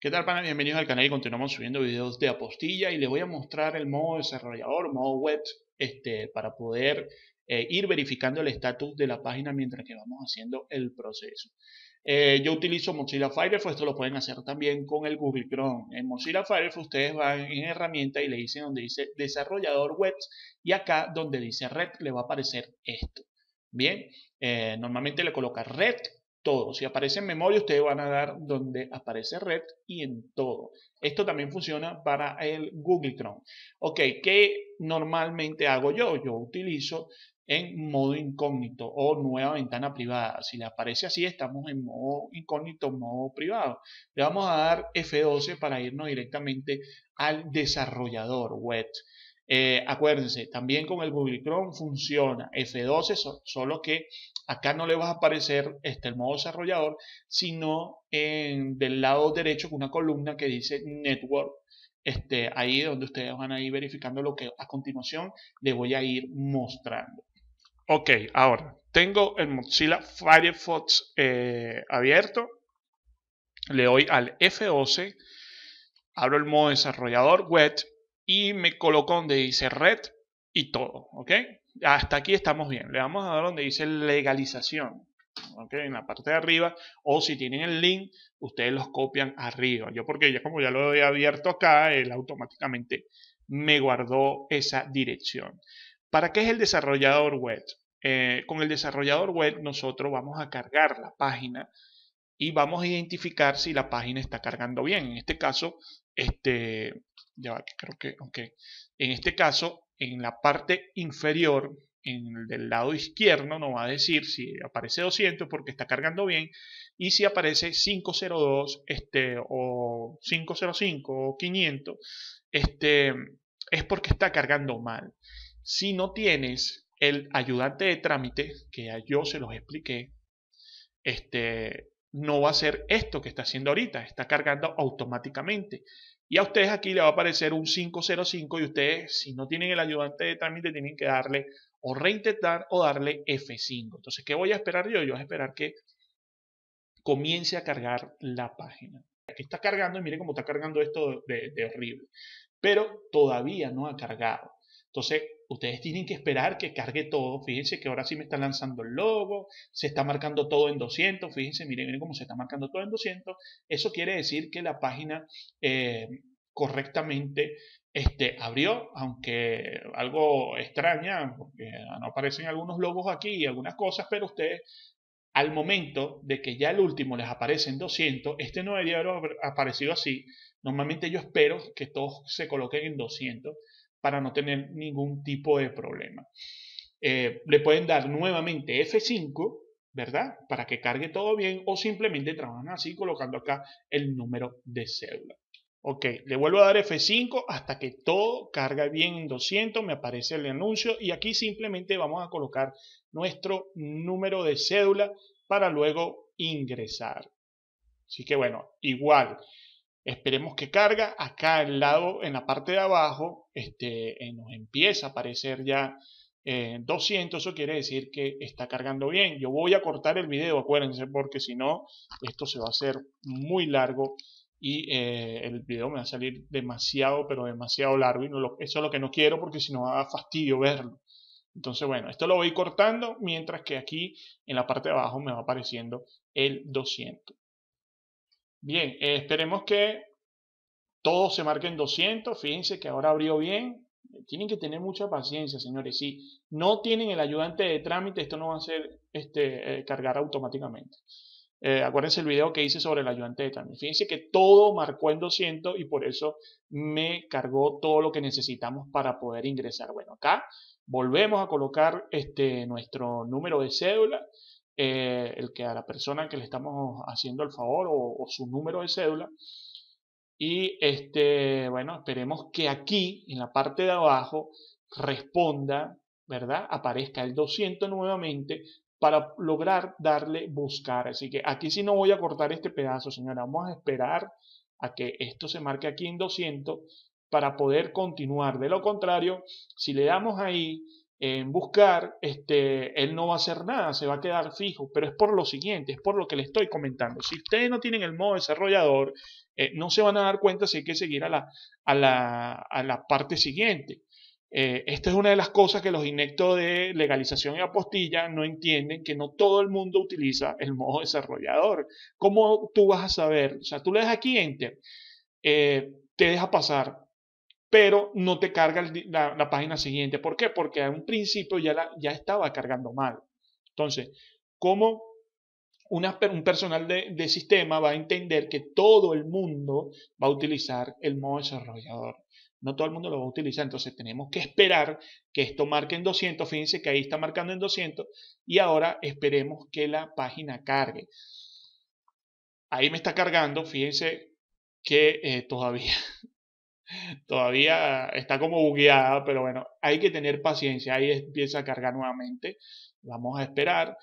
¿Qué tal, pana? Bienvenidos al canal y continuamos subiendo videos de apostilla y les voy a mostrar el modo desarrollador, modo web, este, para poder eh, ir verificando el estatus de la página mientras que vamos haciendo el proceso. Eh, yo utilizo Mozilla Firefox, esto lo pueden hacer también con el Google Chrome. En Mozilla Firefox ustedes van en herramienta y le dicen donde dice desarrollador web y acá donde dice red le va a aparecer esto. Bien, eh, normalmente le coloca red si aparece en memoria, ustedes van a dar donde aparece red y en todo. Esto también funciona para el Google Chrome. Ok, ¿qué normalmente hago yo? Yo utilizo en modo incógnito o nueva ventana privada. Si le aparece así, estamos en modo incógnito, modo privado. Le vamos a dar F12 para irnos directamente al desarrollador web. Eh, acuérdense, también con el Google Chrome funciona. F12 solo que acá no le va a aparecer este, el modo desarrollador, sino en, del lado derecho con una columna que dice Network. Este, ahí donde ustedes van a ir verificando lo que a continuación les voy a ir mostrando. Ok, ahora tengo el Mozilla Firefox eh, abierto. Le doy al F12. Abro el modo desarrollador web y me colocó donde dice red y todo, ¿ok? Hasta aquí estamos bien. Le vamos a dar donde dice legalización, ¿ok? En la parte de arriba, o si tienen el link, ustedes los copian arriba. Yo porque ya como ya lo he abierto acá, él automáticamente me guardó esa dirección. ¿Para qué es el desarrollador web? Eh, con el desarrollador web nosotros vamos a cargar la página y vamos a identificar si la página está cargando bien. En este caso, este, ya creo que, En este caso, en la parte inferior, en el del lado izquierdo, nos va a decir si aparece 200 porque está cargando bien y si aparece 502 este, o 505 o 500, este, es porque está cargando mal. Si no tienes el ayudante de trámite, que ya yo se los expliqué, este, no va a ser esto que está haciendo ahorita, está cargando automáticamente. Y a ustedes aquí le va a aparecer un 505 y ustedes, si no tienen el ayudante de trámite, tienen que darle o reintentar o darle F5. Entonces, ¿qué voy a esperar yo? Yo voy a esperar que comience a cargar la página. Aquí está cargando y miren cómo está cargando esto de, de horrible. Pero todavía no ha cargado. Entonces, Ustedes tienen que esperar que cargue todo. Fíjense que ahora sí me está lanzando el logo, se está marcando todo en 200. Fíjense, miren, miren cómo se está marcando todo en 200. Eso quiere decir que la página eh, correctamente este, abrió, aunque algo extraña, porque no aparecen algunos logos aquí y algunas cosas, pero ustedes al momento de que ya el último les aparece en 200, este no debería haber aparecido así. Normalmente yo espero que todos se coloquen en 200 para no tener ningún tipo de problema. Eh, le pueden dar nuevamente F5, ¿verdad? Para que cargue todo bien o simplemente trabajan así colocando acá el número de cédula. Ok, le vuelvo a dar F5 hasta que todo carga bien en 200, me aparece el anuncio y aquí simplemente vamos a colocar nuestro número de cédula para luego ingresar. Así que bueno, igual, Esperemos que carga. Acá al lado, en la parte de abajo, este, eh, nos empieza a aparecer ya 200. Eh, eso quiere decir que está cargando bien. Yo voy a cortar el video, acuérdense, porque si no, esto se va a hacer muy largo y eh, el video me va a salir demasiado, pero demasiado largo. Y eso es lo que no quiero porque si no va a fastidio verlo. Entonces, bueno, esto lo voy cortando mientras que aquí en la parte de abajo me va apareciendo el 200. Bien, eh, esperemos que todo se marque en 200. Fíjense que ahora abrió bien. Tienen que tener mucha paciencia, señores. Si no tienen el ayudante de trámite, esto no va a ser este, eh, cargar automáticamente. Eh, acuérdense el video que hice sobre el ayudante de trámite. Fíjense que todo marcó en 200 y por eso me cargó todo lo que necesitamos para poder ingresar. Bueno, acá volvemos a colocar este, nuestro número de cédula eh, el que a la persona que le estamos haciendo el favor o, su número de cédula. Y este, bueno, esperemos que aquí, en la parte de abajo, responda, ¿verdad? Aparezca el 200 nuevamente para lograr darle buscar. Así que aquí si no voy a cortar este pedazo, señora. Vamos a esperar a que esto se marque aquí en 200 para poder continuar. De lo contrario, si le damos ahí en buscar, este, él no va a hacer nada, se va a quedar fijo, pero es por lo siguiente, es por lo que le estoy comentando. Si ustedes no tienen el modo desarrollador, eh, no se van a dar cuenta si hay que seguir a la, a la, a la parte siguiente. Eh, esta es una de las cosas que los inectos de legalización y apostilla no entienden, que no todo el mundo utiliza el modo desarrollador. ¿Cómo tú vas a saber? O sea, tú le das aquí enter, eh, te deja pasar pero no te carga la, página siguiente. ¿Por qué? Porque a un principio ya, la, ya estaba cargando mal. Entonces, ¿cómo un personal de, sistema va a entender que todo el mundo va a utilizar el modo desarrollador. No todo el mundo lo va a utilizar, entonces tenemos que esperar que esto marque en 200. Fíjense que ahí está marcando en 200 y ahora esperemos que la página cargue. Ahí me está cargando, fíjense que eh, todavía Todavía está como bugueada, pero bueno, hay que tener paciencia. Ahí empieza a cargar nuevamente. Vamos a esperar.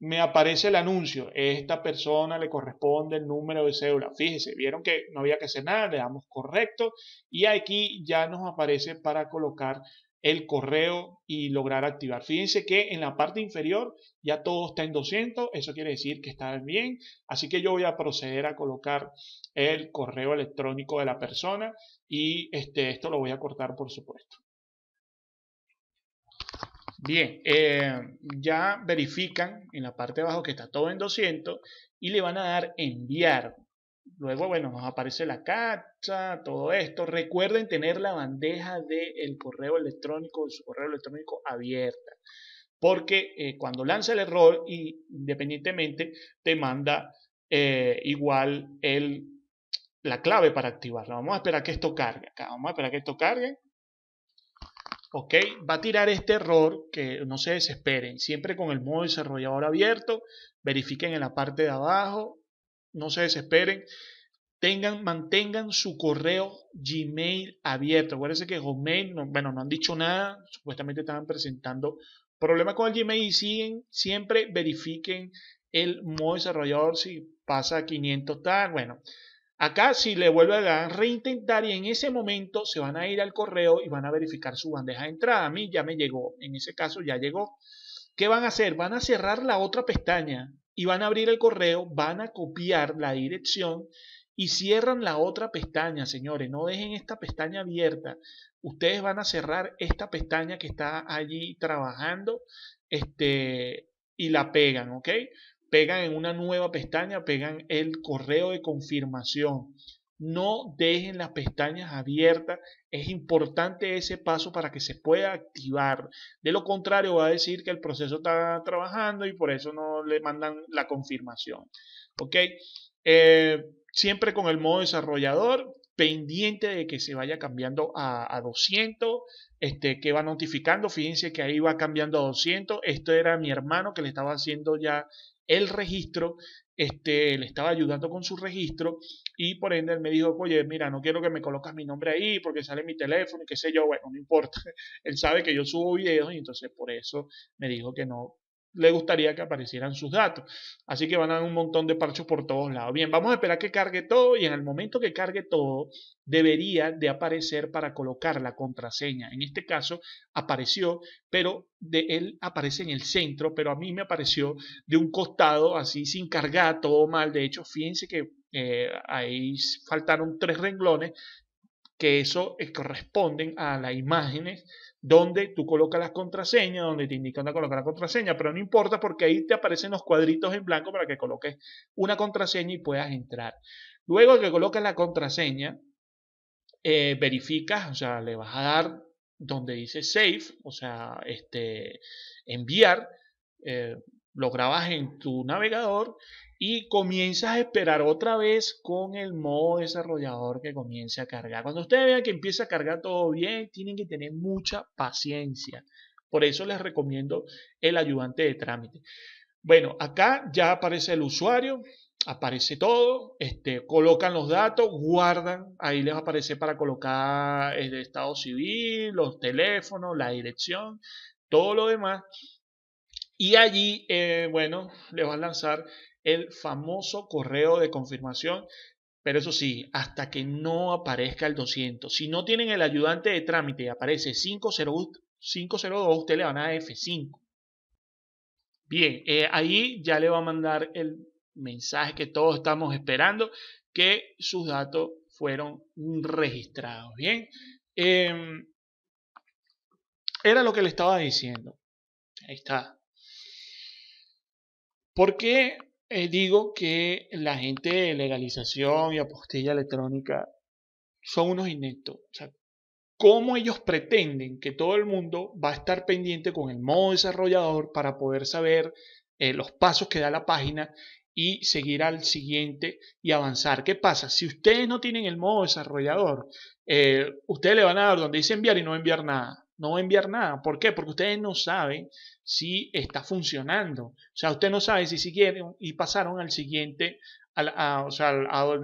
Me aparece el anuncio. Esta persona le corresponde el número de cédula. Fíjese, vieron que no había que hacer nada. Le damos correcto. Y aquí ya nos aparece para colocar el correo y lograr activar. Fíjense que en la parte inferior ya todo está en 200, eso quiere decir que está bien, así que yo voy a proceder a colocar el correo electrónico de la persona y este, esto lo voy a cortar por supuesto. Bien, eh, ya verifican en la parte de abajo que está todo en 200 y le van a dar enviar. Luego, bueno, nos aparece la cacha, todo esto. Recuerden tener la bandeja del correo electrónico, su correo electrónico abierta. Porque eh, cuando lanza el error, y, independientemente, te manda eh, igual el, la clave para activarla. Vamos a esperar que esto cargue. Acá vamos a esperar que esto cargue. Ok, va a tirar este error que no se desesperen. Siempre con el modo desarrollador abierto, verifiquen en la parte de abajo no se desesperen. Tengan, mantengan su correo Gmail abierto. Acuérdense que Hotmail, bueno, no han dicho nada, supuestamente estaban presentando problemas con el Gmail y siguen, siempre verifiquen el modo desarrollador si pasa 500 tags bueno. Acá si le vuelve a dar reintentar y en ese momento se van a ir al correo y van a verificar su bandeja de entrada. A mí ya me llegó, en ese caso ya llegó. ¿Qué van a hacer? Van a cerrar la otra pestaña y van a abrir el correo, van a copiar la dirección y cierran la otra pestaña, señores. No dejen esta pestaña abierta. Ustedes van a cerrar esta pestaña que está allí trabajando este, y la pegan, ¿ok? Pegan en una nueva pestaña, pegan el correo de confirmación. No dejen las pestañas abiertas. Es importante ese paso para que se pueda activar. De lo contrario, va a decir que el proceso está trabajando y por eso no le mandan la confirmación. ¿Ok? Eh, siempre con el modo desarrollador, pendiente de que se vaya cambiando a, 200, este, que va notificando, fíjense que ahí va cambiando a 200, esto era mi hermano que le estaba haciendo ya el registro, este, le estaba ayudando con su registro y por ende me dijo, oye, mira, no quiero que me colocas mi nombre ahí porque sale mi teléfono y qué sé yo, bueno, no importa, él sabe que yo subo videos y entonces por eso me dijo que no, le gustaría que aparecieran sus datos. Así que van a dar un montón de parchos por todos lados. Bien, vamos a esperar que cargue todo y en el momento que cargue todo debería de aparecer para colocar la contraseña. En este caso apareció, pero de él aparece en el centro, pero a mí me apareció de un costado así sin cargar, todo mal. De hecho, fíjense que eh, ahí faltaron tres renglones que eso eh, corresponden a las imágenes donde tú colocas las contraseñas, donde te indica dónde colocar la contraseña, pero no importa porque ahí te aparecen los cuadritos en blanco para que coloques una contraseña y puedas entrar. Luego que colocas la contraseña, eh, verificas, o sea, le vas a dar donde dice save, o sea, este, enviar, eh, lo grabas en tu navegador y comienzas a esperar otra vez con el modo desarrollador que comience a cargar. Cuando ustedes vean que empieza a cargar todo bien, tienen que tener mucha paciencia. Por eso les recomiendo el ayudante de trámite. Bueno, acá ya aparece el usuario, aparece todo, este, colocan los datos, guardan, ahí les aparece para colocar el estado civil, los teléfonos, la dirección, todo lo demás. Y allí, eh, bueno, les va a lanzar el famoso correo de confirmación, pero eso sí, hasta que no aparezca el 200. Si no tienen el ayudante de trámite y aparece 502, 502 usted le van a F5. Bien, eh, ahí ya le va a mandar el mensaje que todos estamos esperando, que sus datos fueron registrados. Bien, em, era lo que le estaba diciendo. Ahí está. ¿Por qué eh, digo que la gente de legalización y apostilla electrónica son unos ineptos. O sea, ¿cómo ellos pretenden que todo el mundo va a estar pendiente con el modo desarrollador para poder saber eh, los pasos que da la página y seguir al siguiente y avanzar. ¿Qué pasa? Si ustedes no tienen el modo desarrollador, eh, ustedes le van a dar donde dice enviar y no enviar nada no enviar nada. ¿Por qué? Porque ustedes no saben si está funcionando. O sea, usted no sabe si siguieron y pasaron al siguiente, a, o sea,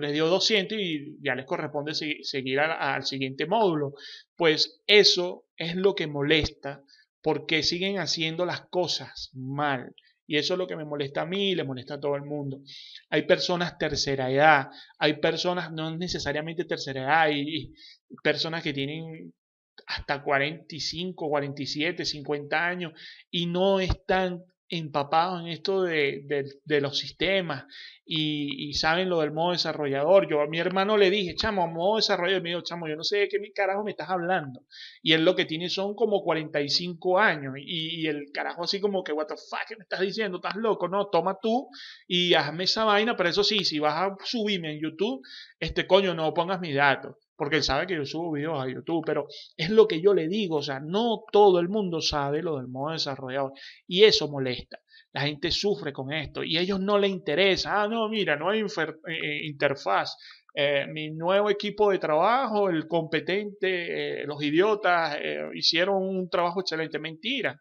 les dio 200 y ya les corresponde seguir al, al siguiente módulo. Pues eso es lo que molesta porque siguen haciendo las cosas mal. Y eso es lo que me molesta a mí y le molesta a todo el mundo. Hay personas tercera edad, hay personas no necesariamente tercera edad, hay personas que tienen hasta 45, 47, 50 años y no están empapados en esto de, los sistemas y, saben lo del modo desarrollador. Yo a mi hermano le dije, chamo, modo desarrollador, me dijo, chamo, yo no sé de qué mi carajo me estás hablando. Y él lo que tiene son como 45 años y, el carajo así como que, what the fuck, me estás diciendo? ¿Estás loco? No, toma tú y hazme esa vaina, pero eso sí, si vas a subirme en YouTube, este coño, no pongas mis datos porque él sabe que yo subo videos a YouTube, pero es lo que yo le digo, o sea, no todo el mundo sabe lo del modo desarrollador y eso molesta. La gente sufre con esto y a ellos no le interesa. Ah, no, mira, no hay eh, eh, interfaz. Eh, mi nuevo equipo de trabajo, el competente, los idiotas hicieron un trabajo excelente. Mentira.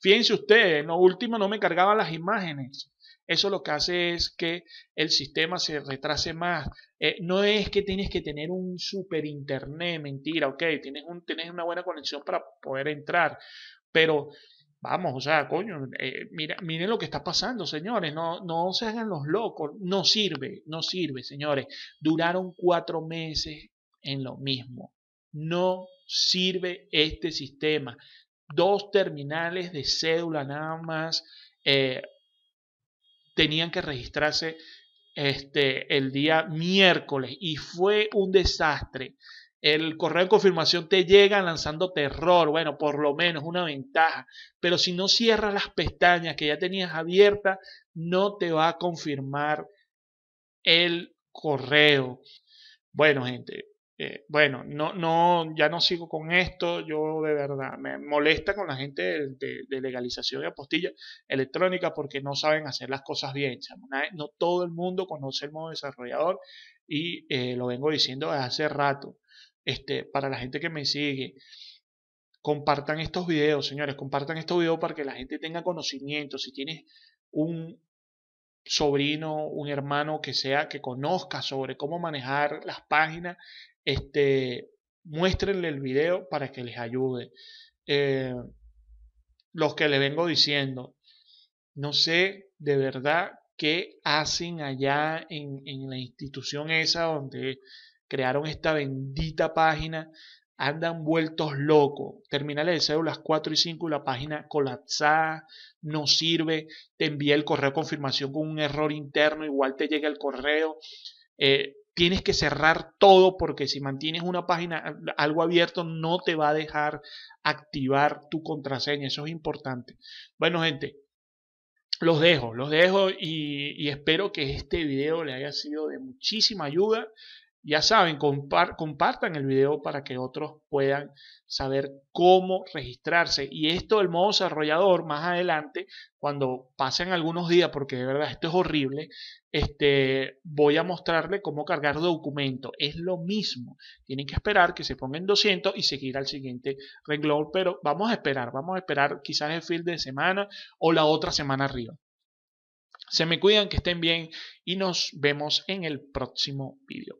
Fíjense ustedes, lo último no me cargaban las imágenes eso lo que hace es que el sistema se retrase más. Eh, no es que tienes que tener un super internet, mentira, ok, tienes, un, tienes una buena conexión para poder entrar, pero Vamos, o sea, coño, eh, mira, miren lo que está pasando, señores. No, no se hagan los locos. No sirve, no sirve, señores. Duraron cuatro meses en lo mismo. No sirve este sistema. Dos terminales de cédula nada más. Eh, tenían que registrarse este, el día miércoles y fue un desastre. El correo de confirmación te llega lanzando terror, bueno, por lo menos una ventaja, pero si no cierras las pestañas que ya tenías abiertas, no te va a confirmar el correo. Bueno, gente, eh, bueno, no, no, ya no sigo con esto, yo de verdad me molesta con la gente de, legalización de apostilla electrónica porque no saben hacer las cosas bien, No todo el mundo conoce el modo desarrollador y eh, lo vengo diciendo desde hace rato. Este, para la gente que me sigue, compartan estos videos, señores, compartan estos videos para que la gente tenga conocimiento. Si tienes un, sobrino, un hermano que sea que conozca sobre cómo manejar las páginas, este, muéstrenle el video para que les ayude. Eh, los que le vengo diciendo, no sé de verdad qué hacen allá en, en la institución esa donde crearon esta bendita página andan vueltos locos. Terminales de cédulas 4 y 5 y la página colapsada, no sirve, te envía el correo de confirmación con un error interno, igual te llega el correo. Eh, tienes que cerrar todo porque si mantienes una página, algo abierto, no te va a dejar activar tu contraseña. Eso es importante. Bueno, gente, los dejo, los dejo y espero que este video le haya sido de muchísima ayuda. Ya saben, compartan el video para que otros puedan saber cómo registrarse. Y esto del modo desarrollador, más adelante, cuando pasen algunos días, porque de verdad esto es horrible, este, voy a mostrarle cómo cargar documento. Es lo mismo. Tienen que esperar que se pongan 200 y seguir al siguiente renglón. Pero vamos a esperar, vamos a esperar quizás el fin de semana o la otra semana arriba. Se me cuidan, que estén bien y nos vemos en el próximo video.